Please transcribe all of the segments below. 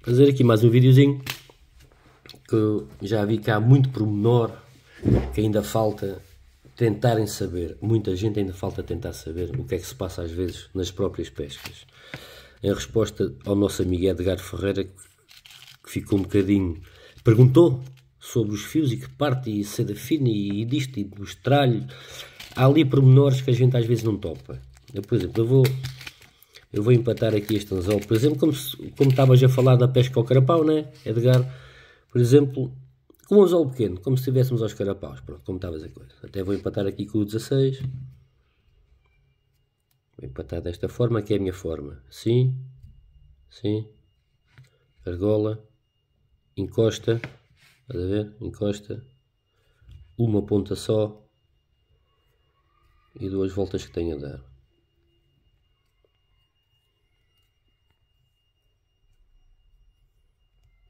fazer aqui mais um videozinho que já vi que há muito pormenor que ainda falta tentarem saber, muita gente ainda falta tentar saber o que é que se passa às vezes nas próprias pescas. Em resposta ao nosso amigo Edgar Ferreira, que ficou um bocadinho, perguntou sobre os fios e que parte e seda fina e disto e do estralho, há ali pormenores que a gente às vezes não topa. Eu, por exemplo, eu vou eu vou empatar aqui este anzol. Por exemplo, como, como estavas a falar da pesca ao carapau, né, Edgar? Por exemplo, com um anzol pequeno, como se estivéssemos aos carapaus. Pronto, como estavas a coisa. Até vou empatar aqui com o 16. Vou empatar desta forma, que é a minha forma. Sim, sim. Argola. Encosta. Estás a ver? Encosta. Uma ponta só. E duas voltas que tenho a dar.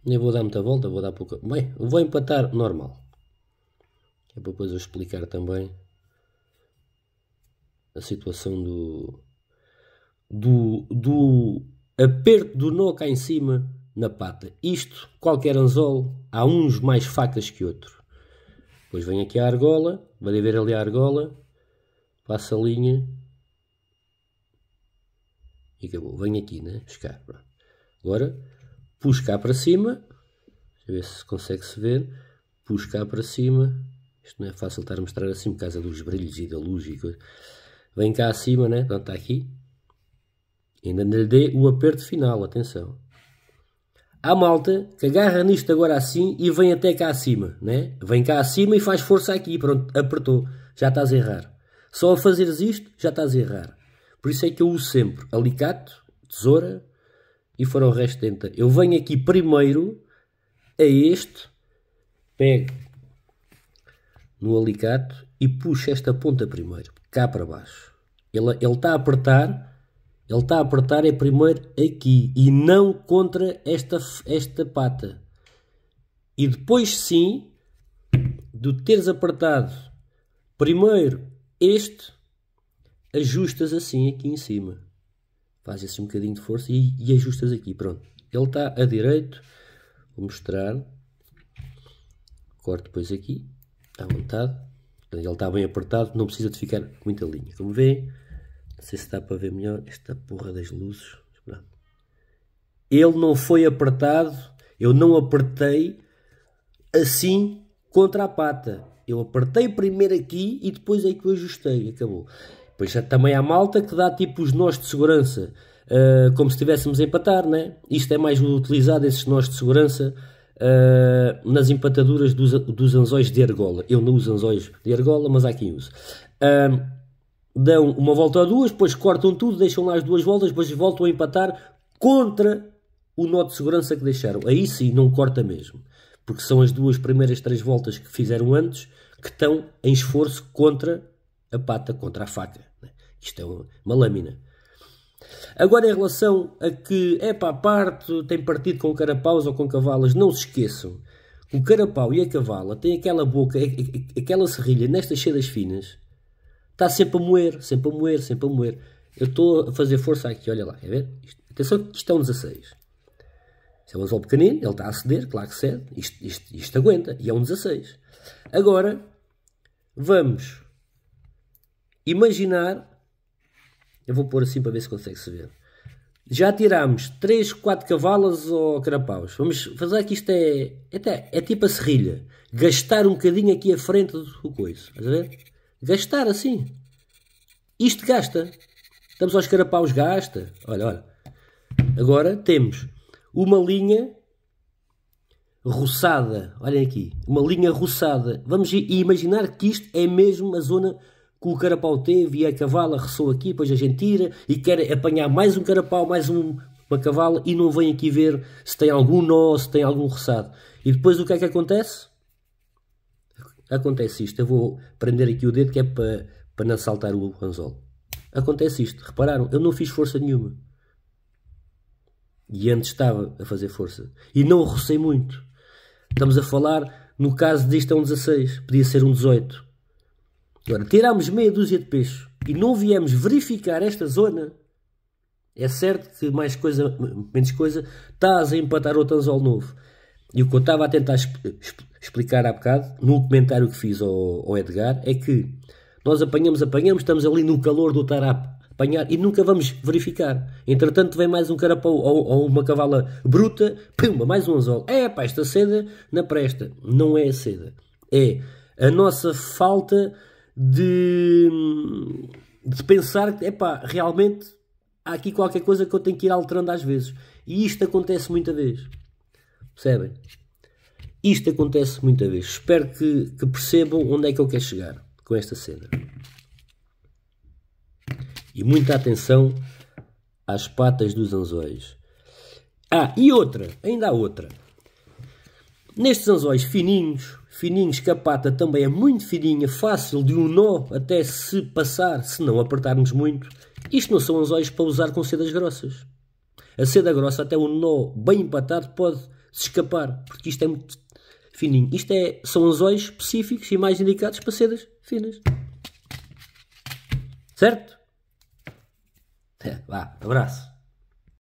Nem vou dar muita volta, vou dar pouca. Bem, vou empatar normal. É para depois eu explicar também a situação do, do, do aperto do nó cá em cima na pata. Isto, qualquer anzol, há uns mais facas que outro Depois vem aqui a argola, vai ver ali a argola, passa a linha e acabou. Vem aqui, né? Buscar. Agora Pus cá para cima. Deixa eu ver se consegue-se ver. Pus cá para cima. Isto não é fácil estar a mostrar assim por causa dos brilhos e da luz e coisa. Vem cá acima, né? Pronto, está aqui. Ainda lhe dê o aperto final, atenção. Há malta que agarra nisto agora assim e vem até cá acima, né? Vem cá acima e faz força aqui, pronto, apertou. Já estás a errar. Só a fazeres isto, já estás a errar. Por isso é que eu uso sempre alicate, tesoura, e for ao resto tenta. Eu venho aqui primeiro a este, pego no alicate e puxo esta ponta primeiro, cá para baixo. Ele, ele está a apertar, ele está a apertar é primeiro aqui e não contra esta, esta pata. E depois sim, de teres apertado primeiro este, ajustas assim aqui em cima faz assim um bocadinho de força e, e ajustas aqui, pronto. Ele está a direito, vou mostrar, corto depois aqui, à vontade. ele está bem apertado, não precisa de ficar muita linha. Como vê, não sei se dá para ver melhor, esta porra das luzes. Ele não foi apertado, eu não apertei assim contra a pata. Eu apertei primeiro aqui e depois é que eu ajustei, acabou. Pois já é, também há malta que dá tipo os nós de segurança, uh, como se estivéssemos a empatar, né? Isto é mais utilizado, esses nós de segurança, uh, nas empataduras dos, dos anzóis de argola. Eu não uso anzóis de argola, mas há quem use. Uh, dão uma volta ou duas, depois cortam tudo, deixam lá as duas voltas, depois voltam a empatar contra o nó de segurança que deixaram. Aí sim, não corta mesmo. Porque são as duas primeiras três voltas que fizeram antes que estão em esforço contra a pata, contra a faca. Isto é uma lâmina. Agora, em relação a que é para a parte, tem partido com carapaus ou com cavalas, não se esqueçam. O carapau e a cavala têm aquela boca, aquela serrilha nestas cedas finas, está sempre a moer, sempre a moer, sempre a moer. Eu estou a fazer força aqui, olha lá, quer ver? atenção que isto é um 16. Isto é um azul pequenino, ele está a ceder, claro que cede, isto, isto, isto aguenta, e é um 16. Agora, vamos imaginar eu vou pôr assim para ver se consegue-se ver. Já tirámos 3, 4 cavalas ou carapaus. Vamos fazer que isto é, é, até, é tipo a serrilha. Gastar um bocadinho aqui à frente do coiso. Estás a ver? Gastar assim. Isto gasta. Estamos aos carapaus, gasta. Olha, olha. Agora temos uma linha roçada. Olhem aqui. Uma linha roçada. Vamos imaginar que isto é mesmo a zona que o carapau teve e a cavala ressou aqui, depois a gente tira e quer apanhar mais um carapau, mais um, uma cavala e não vem aqui ver se tem algum nó, se tem algum roçado. E depois o que é que acontece? Acontece isto. Eu vou prender aqui o dedo que é para, para não saltar o anzol. Acontece isto. Repararam? Eu não fiz força nenhuma. E antes estava a fazer força. E não rocei muito. Estamos a falar, no caso disto é um 16. Podia ser um 18 Agora, tirámos meia dúzia de peixes e não viemos verificar esta zona, é certo que mais coisa, menos coisa, estás a empatar outro anzol novo. E o que eu estava a tentar explicar há bocado, num comentário que fiz ao, ao, Edgar, é que nós apanhamos, apanhamos, estamos ali no calor do tarap apanhar e nunca vamos verificar. Entretanto, vem mais um carapau ou, ou uma cavala bruta, pumba, mais um anzol. É, pá, esta seda na presta. Não é a seda. É a nossa falta de, de pensar que, realmente há aqui qualquer coisa que eu tenho que ir alterando às vezes. E isto acontece muita vez. Percebem? Isto acontece muita vez. Espero que, que percebam onde é que eu quero chegar com esta cena. E muita atenção às patas dos anzóis. Ah, e outra, ainda há outra. Nestes anzóis fininhos, fininhos que a pata também é muito fininha, fácil de um nó até se passar, se não apertarmos muito, isto não são anzóis para usar com sedas grossas. A seda grossa, até um nó bem empatado, pode se escapar, porque isto é muito fininho. Isto é, são anzóis específicos e mais indicados para sedas finas. Certo? É, vá, abraço.